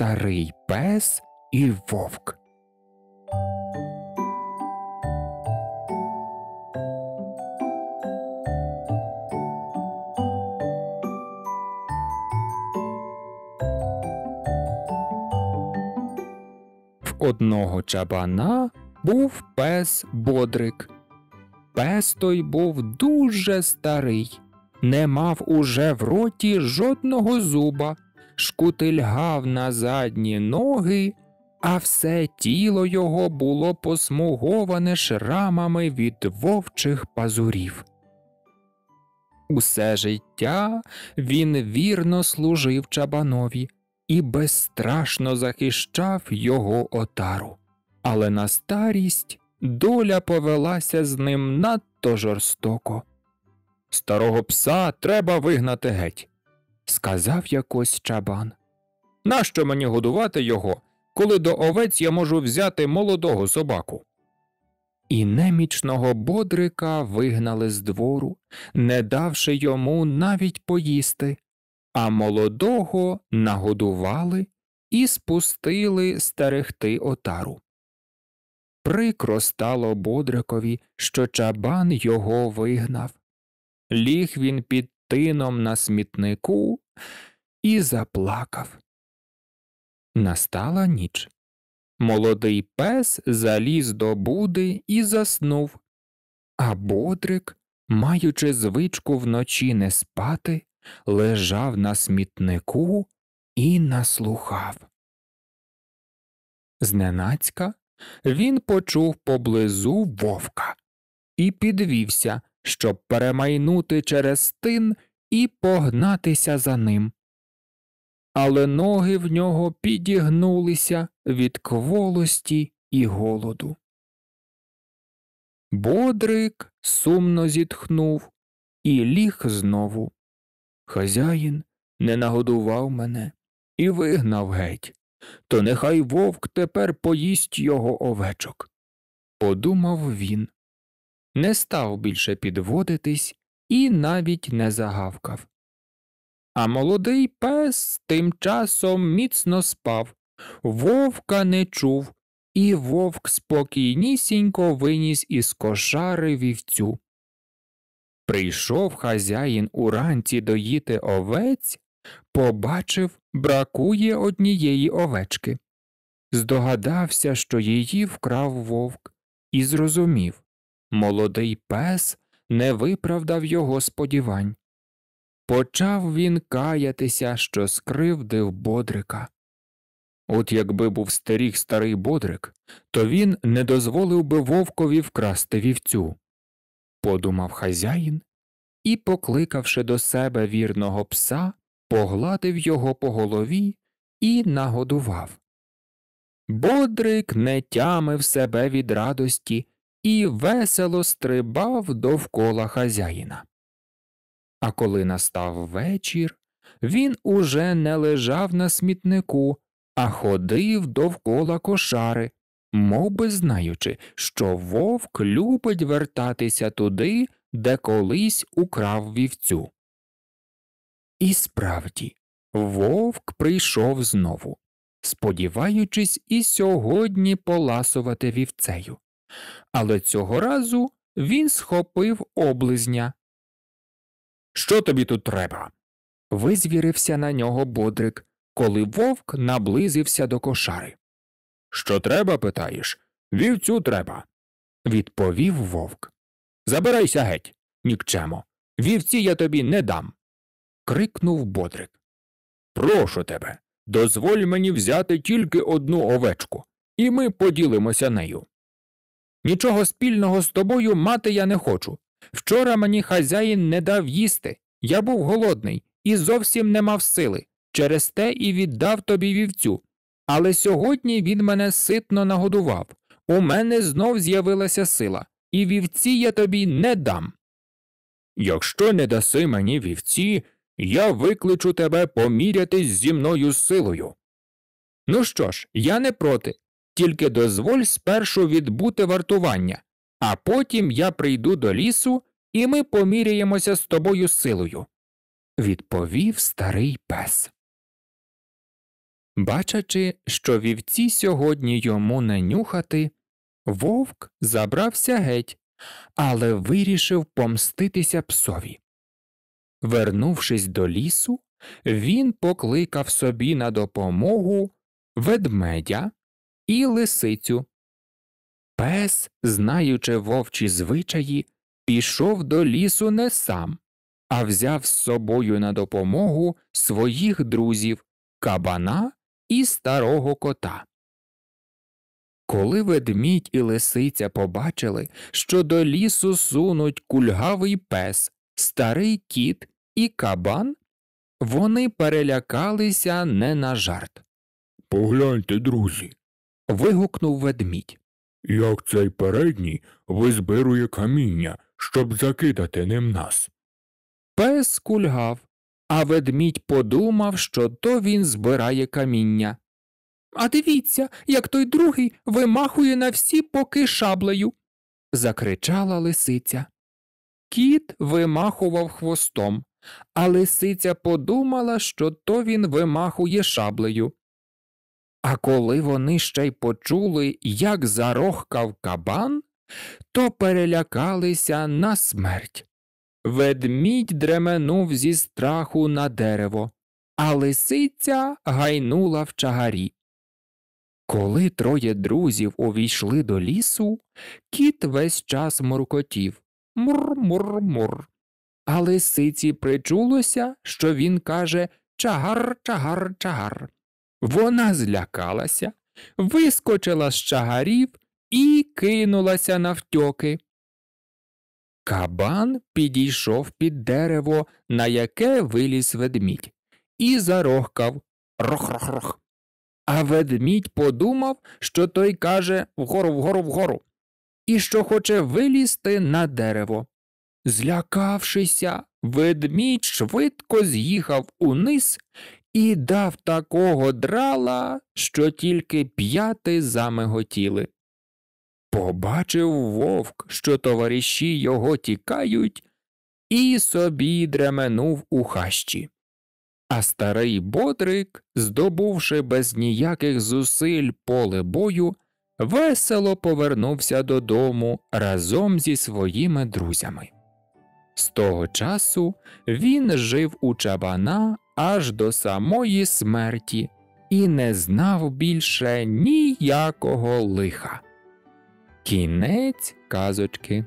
старий пес і вовк. В одного чабана був пес бодрик. Пес той був дуже старий, не мав уже в роті жодного зуба шкутильгав на задні ноги, а все тіло його було посмуговане шрамами від вовчих пазурів. Усе життя він вірно служив чабанові і безстрашно захищав його отару, але на старість доля повелася з ним надто жорстоко. Старого пса треба вигнати геть, сказав якось чабан. Нащо мені годувати його, коли до овець я можу взяти молодого собаку? І немічного бодрика вигнали з двору, не давши йому навіть поїсти, а молодого нагодували і спустили стерегти отару. Прикро стало бодрикові, що чабан його вигнав. Ліг він під тином на смітнику і заплакав. Настала ніч. Молодий пес заліз до буди і заснув, а бодрик, маючи звичку вночі не спати, лежав на смітнику і наслухав. Зненацька він почув поблизу вовка і підвівся, щоб перемайнути через тин і погнатися за ним. Але ноги в нього підігнулися від кволості і голоду. Бодрик сумно зітхнув і ліг знову. Хазяїн не нагодував мене і вигнав геть. То нехай вовк тепер поїсть його овечок. Подумав він не став більше підводитись і навіть не загавкав. А молодий пес тим часом міцно спав, вовка не чув, і вовк спокійнісінько виніс із кошари вівцю. Прийшов хазяїн уранці доїти овець, побачив, бракує однієї овечки. Здогадався, що її вкрав вовк, і зрозумів Молодий пес не виправдав його сподівань. Почав він каятися, що скривдив бодрика. От якби був старіг старий бодрик, то він не дозволив би вовкові вкрасти вівцю, подумав хазяїн і, покликавши до себе вірного пса, погладив його по голові і нагодував. Бодрик не тямив себе від радості і весело стрибав довкола хазяїна. А коли настав вечір, він уже не лежав на смітнику, а ходив довкола кошари, мов би знаючи, що вовк любить вертатися туди, де колись украв вівцю. І справді, вовк прийшов знову, сподіваючись і сьогодні поласувати вівцею. Але цього разу він схопив облизня. Що тобі тут треба? визвірився на нього бодрик, коли вовк наблизився до кошари. Що треба, питаєш? Вівцю треба, відповів вовк. Забирайся геть, нікчемо. Вівці я тобі не дам. крикнув бодрик. Прошу тебе, дозволь мені взяти тільки одну овечку, і ми поділимося нею. Нічого спільного з тобою мати я не хочу. Вчора мені хазяїн не дав їсти, я був голодний і зовсім не мав сили, через те і віддав тобі вівцю. Але сьогодні він мене ситно нагодував. У мене знов з'явилася сила, і вівці я тобі не дам. Якщо не даси мені вівці, я викличу тебе помірятись зі мною силою. Ну що ж, я не проти, тільки дозволь спершу відбути вартування, а потім я прийду до лісу, і ми поміряємося з тобою силою. Відповів старий пес. Бачачи, що вівці сьогодні йому не нюхати, вовк забрався геть, але вирішив помститися псові. Вернувшись до лісу, він покликав собі на допомогу ведмедя, і лисицю. Пес, знаючи вовчі звичаї, пішов до лісу не сам, а взяв з собою на допомогу своїх друзів кабана і старого кота. Коли ведмідь і лисиця побачили, що до лісу сунуть кульгавий пес, старий кіт і кабан, вони перелякалися не на жарт. Погляньте, друзі, вигукнув ведмідь. Як цей передній визбирує каміння, щоб закидати ним нас. Пес кульгав, а ведмідь подумав, що то він збирає каміння. А дивіться, як той другий вимахує на всі поки шаблею. закричала лисиця. Кіт вимахував хвостом, а лисиця подумала, що то він вимахує шаблею. А коли вони ще й почули, як зарохкав кабан, то перелякалися на смерть. Ведмідь дременув зі страху на дерево, а лисиця гайнула в чагарі. Коли троє друзів увійшли до лісу, кіт весь час муркотів мур-мур-мур. А лисиці причулося, що він каже Чагар, чагар, чагар. Вона злякалася, вискочила з чагарів і кинулася навтьоки. Кабан підійшов під дерево, на яке виліз ведмідь, і зарохкав рох-рох-рох. А ведмідь подумав, що той каже вгору вгору вгору, і що хоче вилізти на дерево. Злякавшися, ведмідь швидко з'їхав униз і дав такого драла, що тільки п'яти замиготіли. Побачив вовк, що товариші його тікають, і собі дременув у хащі. А старий бодрик, здобувши без ніяких зусиль поле бою, весело повернувся додому разом зі своїми друзями. З того часу він жив у чабана аж до самої смерті і не знав більше ніякого лиха. Кінець казочки.